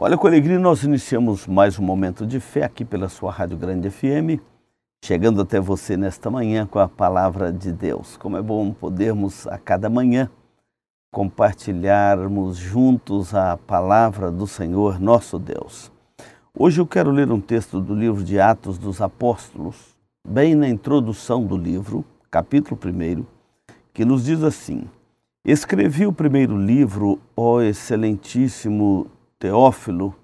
Olha, com alegria nós iniciamos mais um momento de fé aqui pela sua Rádio Grande FM, chegando até você nesta manhã com a palavra de Deus. Como é bom podermos a cada manhã compartilharmos juntos a palavra do Senhor nosso Deus. Hoje eu quero ler um texto do livro de Atos dos Apóstolos, bem na introdução do livro, capítulo 1, que nos diz assim: Escrevi o primeiro livro, ó excelentíssimo Teófilo,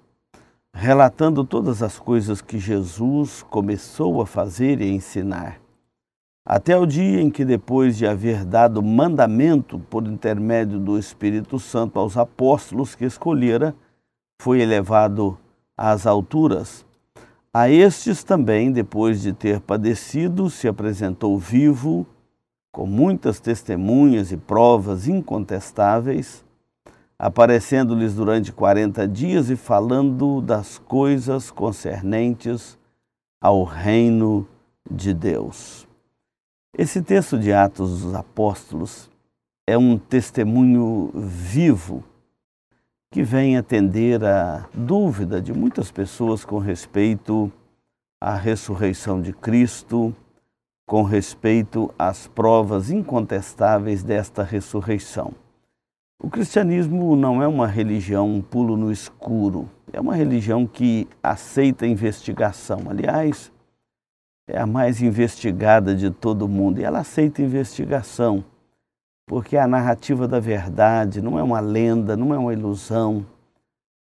relatando todas as coisas que Jesus começou a fazer e a ensinar, até o dia em que, depois de haver dado mandamento por intermédio do Espírito Santo aos apóstolos que escolhera, foi elevado às alturas. A estes também, depois de ter padecido, se apresentou vivo, com muitas testemunhas e provas incontestáveis, aparecendo-lhes durante quarenta dias e falando das coisas concernentes ao reino de Deus. Esse texto de Atos dos Apóstolos é um testemunho vivo que vem atender à dúvida de muitas pessoas com respeito à ressurreição de Cristo, com respeito às provas incontestáveis desta ressurreição. O cristianismo não é uma religião, um pulo no escuro. É uma religião que aceita investigação. Aliás, é a mais investigada de todo mundo. E ela aceita investigação, porque é a narrativa da verdade não é uma lenda, não é uma ilusão,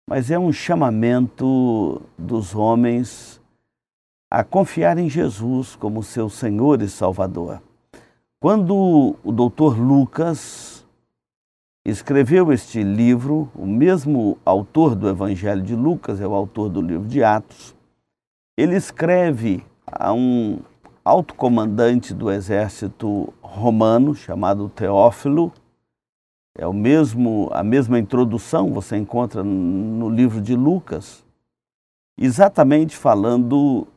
mas é um chamamento dos homens a confiar em Jesus como seu Senhor e Salvador. Quando o doutor Lucas escreveu este livro, o mesmo autor do Evangelho de Lucas é o autor do livro de Atos. Ele escreve a um alto comandante do exército romano chamado Teófilo. É o mesmo a mesma introdução você encontra no livro de Lucas, exatamente falando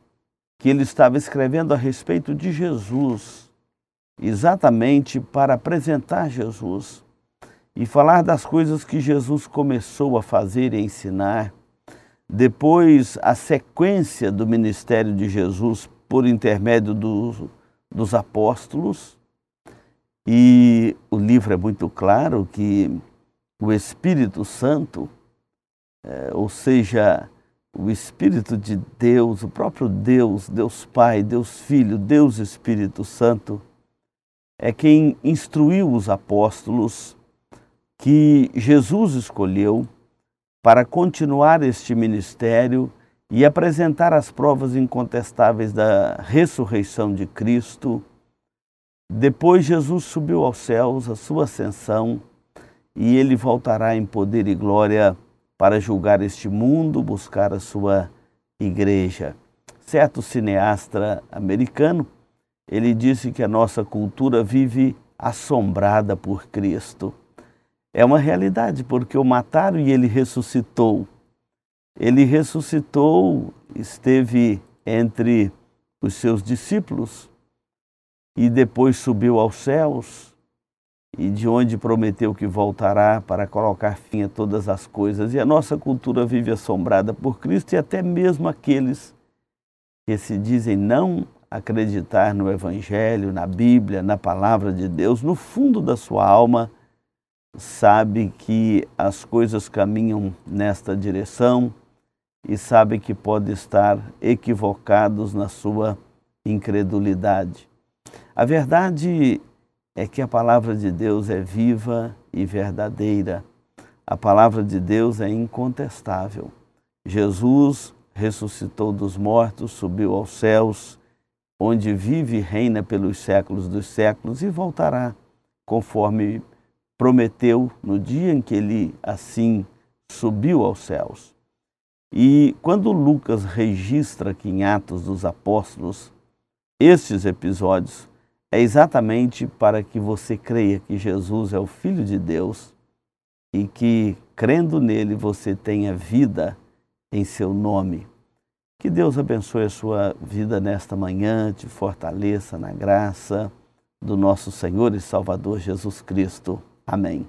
que ele estava escrevendo a respeito de Jesus, exatamente para apresentar Jesus e falar das coisas que Jesus começou a fazer e ensinar, depois a sequência do ministério de Jesus por intermédio dos, dos apóstolos. E o livro é muito claro que o Espírito Santo, é, ou seja, o Espírito de Deus, o próprio Deus, Deus Pai, Deus Filho, Deus Espírito Santo, é quem instruiu os apóstolos que Jesus escolheu para continuar este ministério e apresentar as provas incontestáveis da ressurreição de Cristo. Depois Jesus subiu aos céus, a sua ascensão, e ele voltará em poder e glória para julgar este mundo, buscar a sua igreja. Certo cineasta americano, ele disse que a nossa cultura vive assombrada por Cristo é uma realidade, porque o mataram e ele ressuscitou. Ele ressuscitou, esteve entre os seus discípulos e depois subiu aos céus e de onde prometeu que voltará para colocar fim a todas as coisas. E a nossa cultura vive assombrada por Cristo e até mesmo aqueles que se dizem não acreditar no Evangelho, na Bíblia, na palavra de Deus, no fundo da sua alma sabe que as coisas caminham nesta direção e sabe que pode estar equivocados na sua incredulidade. A verdade é que a palavra de Deus é viva e verdadeira. A palavra de Deus é incontestável. Jesus ressuscitou dos mortos, subiu aos céus, onde vive e reina pelos séculos dos séculos e voltará, conforme prometeu no dia em que ele assim subiu aos céus. E quando Lucas registra aqui em Atos dos Apóstolos estes episódios, é exatamente para que você creia que Jesus é o Filho de Deus e que, crendo nele, você tenha vida em seu nome. Que Deus abençoe a sua vida nesta manhã, te fortaleça na graça do nosso Senhor e Salvador Jesus Cristo. Amém.